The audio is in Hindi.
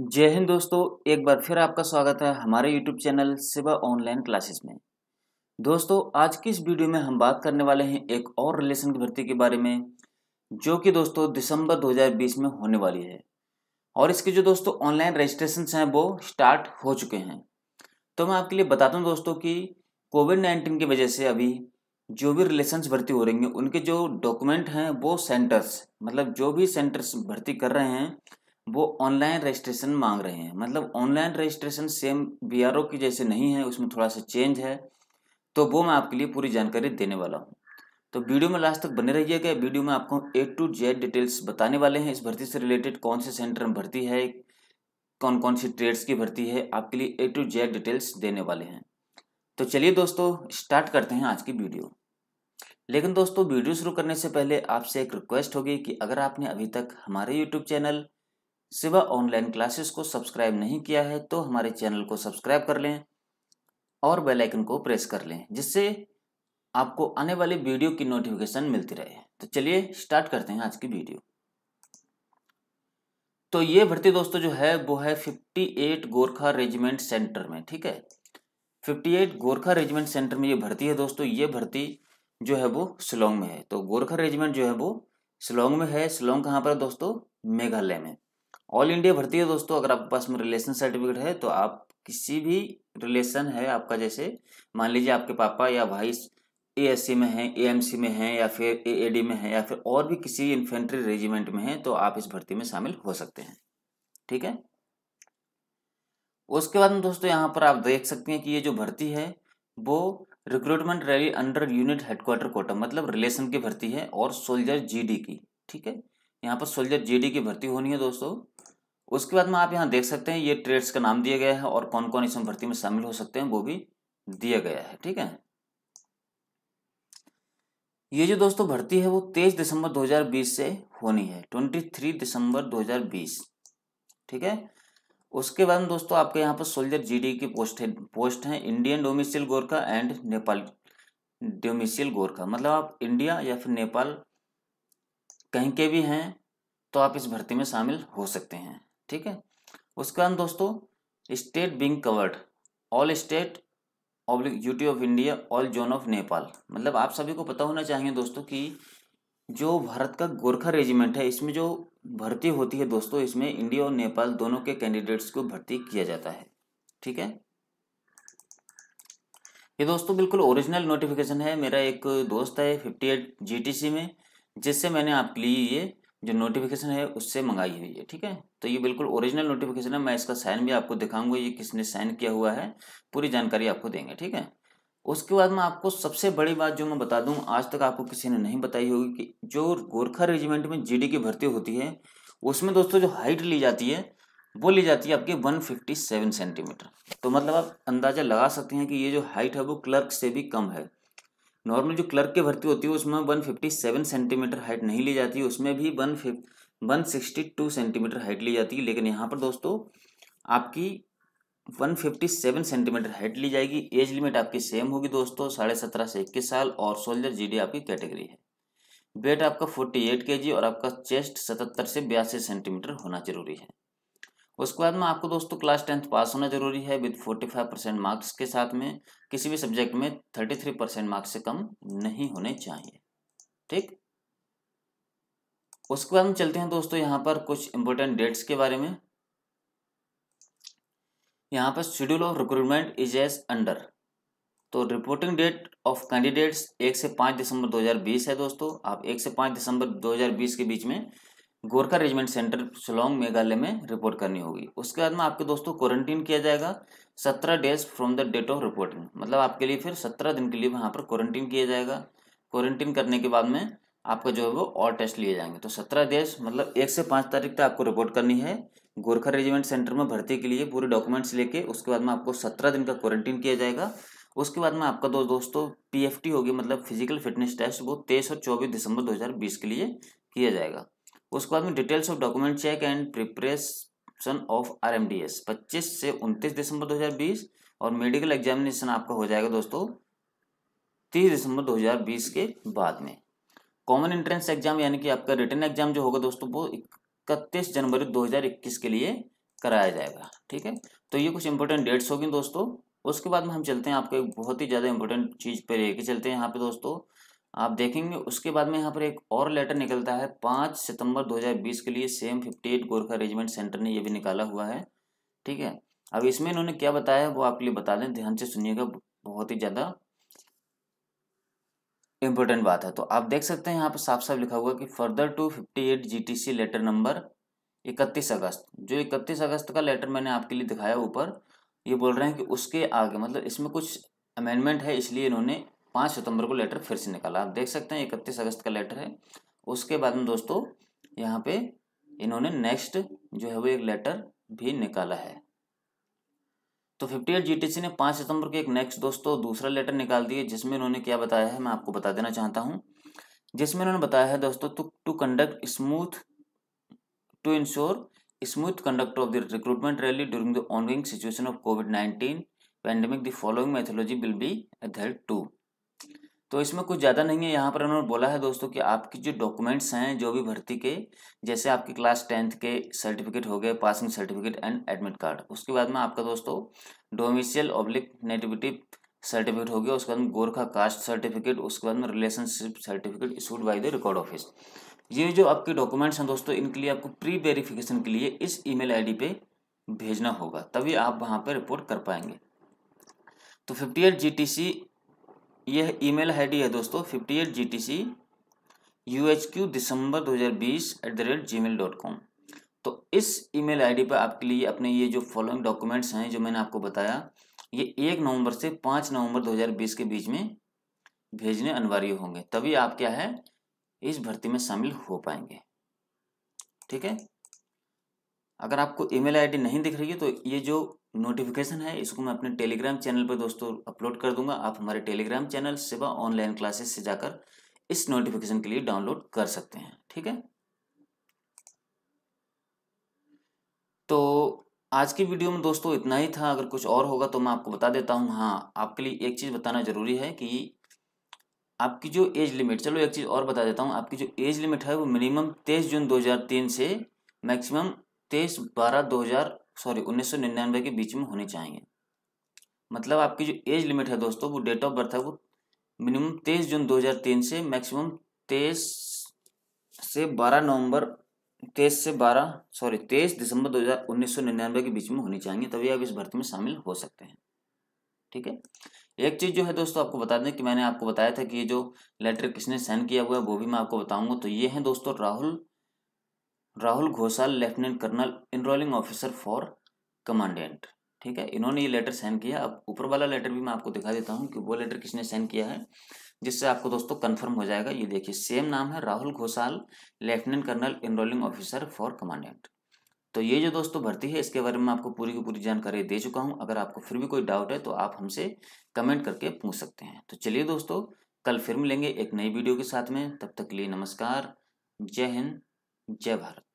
जय हिंद दोस्तों एक बार फिर आपका स्वागत है हमारे YouTube channel Siva online classes में दोस्तों आज की इस वीडियो में हम बात करने वाले हैं एक और रिलेशन की भर्ती के बारे में जो कि दोस्तों दिसंबर 2020 में होने वाली है और इसके जो दोस्तों ऑनलाइन रजिस्ट्रेशन हैं वो स्टार्ट हो चुके हैं तो मैं आपके लिए बताता हूँ दोस्तों कि कोविड नाइन्टीन की वजह से अभी जो भी रिलेशन भर्ती हो रही हैं उनके जो डॉक्यूमेंट हैं वो सेंटर्स मतलब जो भी सेंटर्स भर्ती कर रहे हैं वो ऑनलाइन रजिस्ट्रेशन मांग रहे हैं मतलब ऑनलाइन रजिस्ट्रेशन सेम बी की जैसे नहीं है उसमें थोड़ा सा चेंज है तो वो मैं आपके लिए पूरी जानकारी देने वाला हूँ तो वीडियो में लास्ट तक बने रहिएगा वीडियो में आपको ए टू जेड डिटेल्स बताने वाले हैं इस भर्ती से रिलेटेड कौन से सेंटर में भर्ती है कौन कौन सी ट्रेड्स की भर्ती है आपके लिए ए टू जेड डिटेल्स देने वाले हैं तो चलिए दोस्तों स्टार्ट करते हैं आज की वीडियो लेकिन दोस्तों वीडियो शुरू करने से पहले आपसे एक रिक्वेस्ट होगी कि अगर आपने अभी तक हमारे YouTube channel Siva online classes को सब्सक्राइब नहीं किया है तो हमारे चैनल को सब्सक्राइब कर लें और बेल आइकन को प्रेस कर लें जिससे आपको आने वाली वीडियो की नोटिफिकेशन मिलती रहे तो चलिए स्टार्ट करते हैं आज की वीडियो तो ये भर्ती दोस्तों जो है वो है 58 गोरखा रेजिमेंट सेंटर में ठीक है 58 गोरखा रेजिमेंट सेंटर में ये भर्ती है दोस्तों ये भर्ती जो है वो शिलोंग में है तो गोरखा रेजिमेंट जो है वो शिलोंग में है शिलोंग कहाँ पर है दोस्तों मेघालय में ऑल इंडिया भर्ती है दोस्तों अगर आपके पास में रिलेशन सर्टिफिकेट है तो आप किसी भी रिलेशन है आपका जैसे मान लीजिए आपके पापा या भाई सी में हैं एएमसी में हैं या फिर डी में हैं या फिर और भी किसी इन्फेंट्री रेजिमेंट में हैं तो आप इस भर्ती में शामिल हो सकते हैं ठीक है उसके बाद में दोस्तों यहाँ पर आप देख सकते हैं कि ये जो भर्ती है वो recruitment rally under unit headquarter Kota मतलब रिलेशन की भर्ती है और सोल्जर जीडी की ठीक है यहाँ पर सोल्जर जीडी की भर्ती होनी है दोस्तों उसके बाद में आप यहाँ देख सकते हैं ये ट्रेड्स का नाम दिया गया है और कौन कौन इसमें भर्ती में शामिल हो सकते हैं वो भी दिया गया है ठीक है ये जो दोस्तों भर्ती है वो तेईस दिसंबर 2020 से होनी है 23 दिसंबर 2020 ठीक है उसके बाद में दोस्तों आपके यहाँ पर सोल्जर जीडी की पोस्ट है पोस्ट है Indian domicile Gorkha and Nepal domicile Gorkha मतलब आप इंडिया या फिर नेपाल कहीं के भी हैं तो आप इस भर्ती में शामिल हो सकते हैं ठीक है उसके बाद दोस्तों state being covered all state oblique UT of India all zone of Nepal मतलब आप सभी को पता होना चाहिए दोस्तों कि जो भारत का गोरखा रेजिमेंट है इसमें जो भर्ती होती है दोस्तों इसमें इंडिया और नेपाल दोनों के कैंडिडेट्स को भर्ती किया जाता है ठीक है ये दोस्तों बिल्कुल ओरिजिनल नोटिफिकेशन है मेरा एक दोस्त है फिफ्टी एट जी में जिससे मैंने आपके लिए ये जो नोटिफिकेशन है उससे मंगाई हुई है ठीक है तो ये बिल्कुल ओरिजिनल नोटिफिकेशन है मैं इसका साइन भी आपको दिखाऊंगा ये किसने साइन किया हुआ है पूरी जानकारी आपको देंगे ठीक है उसके बाद में आपको सबसे बड़ी बात जो मैं बता दूं आज तक आपको किसी ने नहीं बताई होगी कि जो गोरखा रेजिमेंट में जीडी की भर्ती होती है उसमें दोस्तों जो हाइट ली जाती है वो ली जाती है आपके 157 सेंटीमीटर तो मतलब आप अंदाज़ा लगा सकते हैं कि ये जो हाइट है वो क्लर्क से भी कम है नॉर्मल जो क्लर्क की भर्ती होती है उसमें one fifty seven centimetre height नहीं ली जाती उसमें भी one one sixty two centimetre height ली जाती है लेकिन यहाँ पर दोस्तों आपकी one fifty seven centimetre height ली जाएगी एज लिमिट आपकी सेम होगी दोस्तों साढ़े सत्रह से इक्कीस साल और सोल्जर डी आपकी कैटेगरी है वेट आपका फोर्टी एट के जी और आपका चेस्ट सतहत्तर से बयासी सेंटीमीटर होना जरूरी है उसके बाद में आपको दोस्तों क्लास टेंथ पास होना जरूरी है with forty five percent marks के साथ में किसी भी सब्जेक्ट में थर्टी थ्री परसेंट मार्क्स से कम नहीं होने चाहिए ठीक उसके बाद हम चलते हैं दोस्तों यहाँ पर कुछ इंपॉर्टेंट डेट्स के बारे में यहाँ पर schedule of recruitment is as under तो रिपोर्टिंग डेट ऑफ कैंडिडेट्स एक से पाँच दिसंबर 2020 है दोस्तों आप एक से पाँच दिसंबर 2020 के बीच में गोरखा रेजिमेंट सेंटर शिलोंग मेघालय में रिपोर्ट करनी होगी उसके बाद में आपके दोस्तों क्वारंटीन किया जाएगा सत्रह days from the date of reporting मतलब आपके लिए फिर सत्रह दिन के लिए वहाँ पर क्वारंटीन किया जाएगा क्वारंटीन करने के बाद में आपका जो है वो और टेस्ट लिए जाएंगे तो सत्रह डेज मतलब एक से पाँच तारीख तक आपको रिपोर्ट करनी है गोरखा रेजिमेंट सेंटर में भर्ती के लिए पूरे डॉक्यूमेंट्स लेके उसके बाद में आपको सत्रह दिन का क्वारंटीन किया जाएगा उसके बाद में आपका दो दोस्तों पीएफटी होगी मतलब फिजिकल फिटनेस टेस्ट वो तेईस और चौबीस दिसंबर 2020 के लिए किया जाएगा उसके बाद में details of document check and preparation of R M D S पच्चीस से उनतीस दिसंबर दो हज़ार बीस और मेडिकल एग्जामिनेशन आपका हो जाएगा दोस्तों तीस दिसंबर दो हज़ार बीस के बाद में कॉमन एंट्रेंस एग्जाम यानी कि आपका रिटर्न एग्जाम जो होगा दोस्तों वो इकतीस जनवरी 2021 के लिए कराया जाएगा ठीक है तो ये कुछ इंपॉर्टेंट डेट्स होगी दोस्तों उसके बाद में हम चलते हैं आपको एक बहुत ही ज़्यादा इंपॉर्टेंट चीज़ पर लेके चलते हैं यहाँ पे दोस्तों आप देखेंगे उसके बाद में यहाँ पर एक और लेटर निकलता है पाँच सितंबर 2020 के लिए सेम 58 गोरखा रेजिमेंट सेंटर ने ये भी निकाला हुआ है ठीक है अब इसमें इन्होंने क्या बताया वो आपके लिए बता दें ध्यान से सुनिएगा बहुत ही ज़्यादा इंपॉर्टेंट बात है तो आप देख सकते हैं यहाँ पर साफ साफ लिखा हुआ कि further two fifty eight G T C letter number इकतीस अगस्त जो इकतीस अगस्त का लेटर मैंने आपके लिए दिखाया ऊपर ये बोल रहे हैं कि उसके आगे मतलब इसमें कुछ अमेंडमेंट है इसलिए इन्होंने पाँच सितंबर को लेटर फिर से निकाला आप देख सकते हैं इकतीस अगस्त का लेटर है उसके बाद में दोस्तों यहाँ पे इन्होंने नेक्स्ट जो है वो एक लेटर भी निकाला है तो फिफ्टी एट जी ने पाँच सितंबर को एक नेक्स्ट दोस्तों दूसरा लेटर निकाल दिया जिसमें इन्होंने क्या बताया है मैं आपको बता देना चाहता हूँ जिसमें इन्होंने बताया है दोस्तों to to conduct smooth to ensure smooth conduct of the recruitment rally during the ongoing situation of COVID nineteen pandemic the following methodology will be adhered to तो इसमें कुछ ज़्यादा नहीं है यहाँ पर उन्होंने बोला है दोस्तों कि आपकी जो डॉक्यूमेंट्स हैं जो भी भर्ती के जैसे आपकी क्लास टेंथ के सर्टिफिकेट हो गए passing certificate and admit card उसके बाद में आपका दोस्तों डोमिशियल ऑब्लिक नेटिविटी सर्टिफिकेट हो गया उसके बाद में गोरखा कास्ट सर्टिफिकेट उसके बाद में relationship certificate issued by the record office ये जो आपके डॉक्यूमेंट्स हैं दोस्तों इनके लिए आपको प्री वेरिफिकेशन के लिए इस ई मेल पे भेजना होगा तभी आप वहाँ पर रिपोर्ट कर पाएंगे तो fifty eight G T C यह ईमेल आईडी है दोस्तों fifty eight G T C U H Q दिसंबर दो हज़ार बीस at the rate gmail dot com तो इस ईमेल आईडी पर आपके लिए अपने ये जो फॉलोइंग डॉक्यूमेंट्स हैं जो मैंने आपको बताया ये एक नवंबर से पाँच नवंबर दो हज़ार बीस के बीच में भेजने अनिवार्य होंगे तभी आप क्या है इस भर्ती में शामिल हो पाएंगे ठीक है अगर आपको ईमेल आईडी नहीं दिख रही है तो ये जो नोटिफिकेशन है इसको मैं अपने टेलीग्राम चैनल पर दोस्तों अपलोड कर दूंगा आप हमारे Telegram channel Sewa online classes से जाकर इस नोटिफिकेशन के लिए डाउनलोड कर सकते हैं ठीक है तो आज की वीडियो में दोस्तों इतना ही था अगर कुछ और होगा तो मैं आपको बता देता हूँ हाँ आपके लिए एक चीज़ बताना जरूरी है कि आपकी जो एज लिमिट चलो एक चीज़ और बता देता हूँ आपकी जो एज लिमिट है वो मिनिमम तेईस जून दो से मैक्सिमम तेईस बारह दो सॉरी उन्नीस के बीच में होने चाहिए मतलब आपकी जो एज लिमिट है दोस्तों वो डेट ऑफ बर्थ है वो मिनिमम तेईस जून 2003 से मैक्सिमम तेईस से बारह नवंबर तेईस से बारह सॉरी तेईस दिसंबर दो हज़ार उन्नीस सौ के बीच में होनी चाहिए तभी आप इस भर्ती में शामिल हो सकते हैं ठीक है एक चीज़ जो है दोस्तों आपको बता दें कि मैंने आपको बताया था कि ये जो लेटर किसने साइन किया हुआ है वो भी मैं आपको बताऊंगा तो ये है दोस्तों Rahul Rahul Ghoshal lieutenant colonel enrolling officer for commandant ठीक है इन्होंने ये लेटर साइन किया अब ऊपर वाला लेटर भी मैं आपको दिखा देता हूँ कि वो लेटर किसने साइन किया है जिससे आपको दोस्तों कंफर्म हो जाएगा ये देखिए सेम नाम है Rahul Ghoshal lieutenant colonel enrolling officer for commandant तो ये जो दोस्तों भर्ती है इसके बारे में आपको पूरी की पूरी जानकारी दे चुका हूँ अगर आपको फिर भी कोई डाउट है तो आप हमसे कमेंट करके पूछ सकते हैं तो चलिए दोस्तों कल फिर मिलेंगे एक नई वीडियो के साथ में तब तक लिए नमस्कार जय हिंद जय भारत